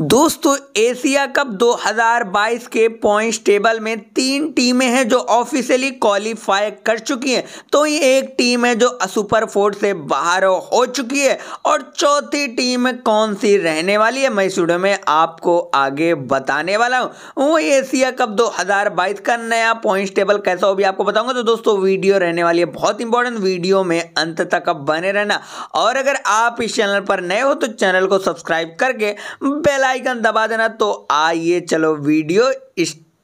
दोस्तों Asia cup 2022 के points table में तीन टीमें हैं जो ऑफिशियली क्वालिफाई कर चुकी हैं तो ये एक टीम है जो सुपर फोर से बाहर हो चुकी है और चौथी टीम कौन सी रहने वाली है मैं स्टूडियो में आपको आगे बताने वाला हूँ वो एशिया कप 2022 का नया पॉइंट्स टेबल कैसा हो भी आपको बताऊंगा तो दोस्तों वीडियो रहने वाली है बहुत इंपॉर्टेंट वीडियो में अंत तक अब बने रहना और अगर आप इस चैनल पर नए हो तो चैनल को सब्सक्राइब करके बेल आइकन दबा देना तो आइए चलो वीडियो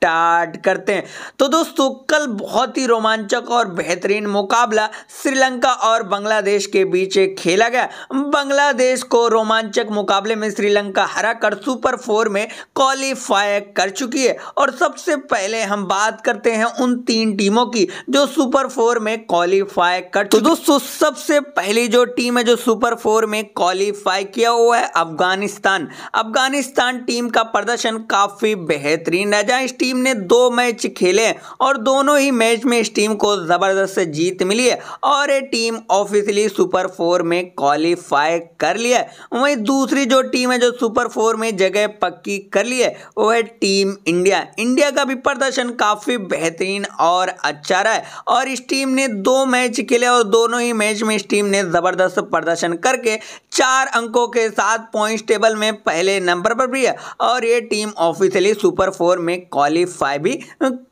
स्टार्ट करते हैं तो दोस्तों कल बहुत ही रोमांचक और बेहतरीन मुकाबला श्रीलंका और बांग्लादेश के बीच खेला गया बांग्लादेश को रोमांचक मुकाबले में श्रीलंका हरा कर सुपर फोर में क्वालिफाई कर चुकी है और सबसे पहले हम बात करते हैं उन तीन टीमों की जो सुपर फोर में क्वालिफाई कर तो दोस्तों सबसे पहली जो टीम है जो सुपर फोर में क्वालिफाई किया हुआ है अफगानिस्तान अफगानिस्तान टीम का प्रदर्शन काफी बेहतरीन है जाए इस टीम टीम ने दो मैच खेले और दोनों ही मैच में इस टीम को ज़बरदस्त जीत मिली है और ये टीम ऑफिशियली सुपर फोर में क्वालिफाई कर लिया है वहीं दूसरी जो टीम है जो सुपर फोर में जगह पक्की कर ली है वो है टीम इंडिया इंडिया का भी प्रदर्शन काफ़ी बेहतरीन और अच्छा रहा है और इस टीम ने दो मैच खेले और दोनों ही मैच में इस टीम ने ज़बरदस्त प्रदर्शन करके चार अंकों के साथ पॉइंट टेबल में पहले नंबर पर भी है और ये टीम ऑफिशियली सुपर फोर में क्वालिफाई क्वालिफाई भी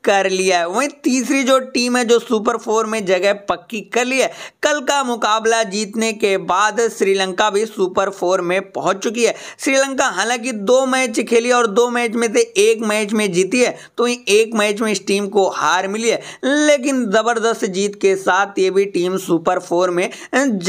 कर लिया है वहीं तीसरी जो टीम है जो सुपर फोर में जगह पक्की कर ली है कल का मुकाबला जीतने के बाद श्रीलंका भी सुपर फोर में पहुंच चुकी है श्रीलंका हालांकि दो मैच खेली और दो मैच में से एक मैच में जीती है तो एक मैच में इस टीम को हार मिली है लेकिन ज़बरदस्त जीत के साथ ये भी टीम सुपर फोर में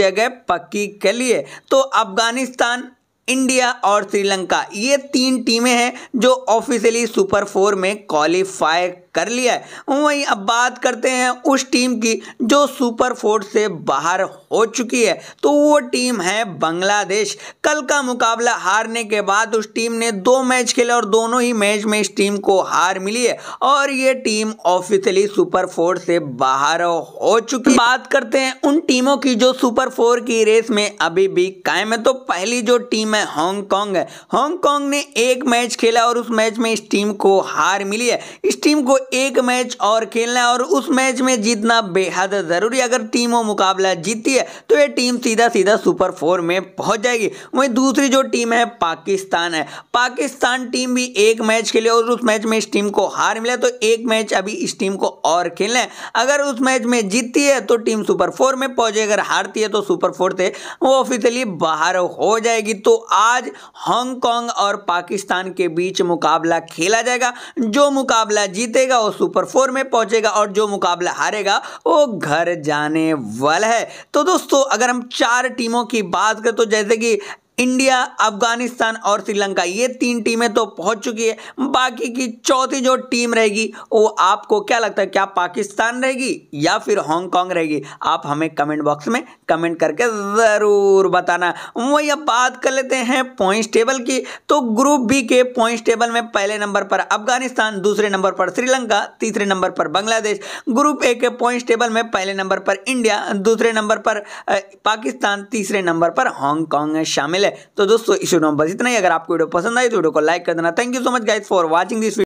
जगह पक्की कर ली है तो अफगानिस्तान इंडिया और श्रीलंका ये तीन टीमें हैं जो ऑफिशियली सुपर फोर में क्वालिफाई कर लिया है वहीं अब बात करते हैं उस टीम की जो सुपर फोर से बाहर हो चुकी है तो वो टीम है बांग्लादेश कल का मुकाबला हारने के बाद उस टीम ने दो मैच खेले और दोनों ही मैच में इस टीम को हार मिली है और ये टीम ऑफिशियली सुपर फोर से बाहर हो चुकी बात करते हैं उन टीमों की जो सुपर फोर की रेस में अभी भी कायम है तो पहली जो टीम है हांगकांग है हांगकांग ने एक मैच खेला और उस मैच में इस टीम को हार मिली है इस टीम को एक मैच और खेलना है और उस मैच में जीतना बेहद ज़रूरी अगर टीम वो मुकाबला जीतती है तो ये टीम सीधा सीधा सुपर फोर में पहुंच जाएगी वहीं दूसरी जो टीम है पाकिस्तान है पाकिस्तान टीम भी एक मैच खेले और उस मैच में इस टीम को हार मिला तो एक मैच अभी इस टीम को और खेलना है अगर उस मैच में जीतती है तो टीम सुपर फोर में पहुंचे अगर हारती है तो सुपर फोर से वो ऑफिशियली बाहर हो जाएगी तो आज हांगकॉन्ग और पाकिस्तान के बीच मुकाबला खेला जाएगा जो मुकाबला जीतेगा जीतेगा वो सुपर फोर में पहुंचेगा और जो मुकाबला हारेगा वो घर जाने वाला है तो दोस्तों अगर हम चार टीमों की बात करें तो जैसे कि इंडिया अफगानिस्तान और श्रीलंका ये तीन टीमें तो पहुंच चुकी है बाकी की चौथी जो टीम रहेगी वो आपको क्या लगता है क्या पाकिस्तान रहेगी या फिर हांगकांग रहेगी आप हमें कमेंट बॉक्स में कमेंट करके ज़रूर बताना वही अब बात कर लेते हैं पॉइंट्स टेबल की तो ग्रुप बी के पॉइंट्स टेबल में पहले नंबर पर अफगानिस्तान दूसरे नंबर पर श्रीलंका तीसरे नंबर पर बांग्लादेश ग्रुप ए के पॉइंट्स टेबल में पहले नंबर पर इंडिया दूसरे नंबर पर पाकिस्तान तीसरे नंबर पर हांगकांग शामिल है तो दोस्तों इस वीडियो में बस इतना ही अगर आपको वीडियो पसंद आई तो वीडियो को लाइक कर देना thank you so much guys for watching this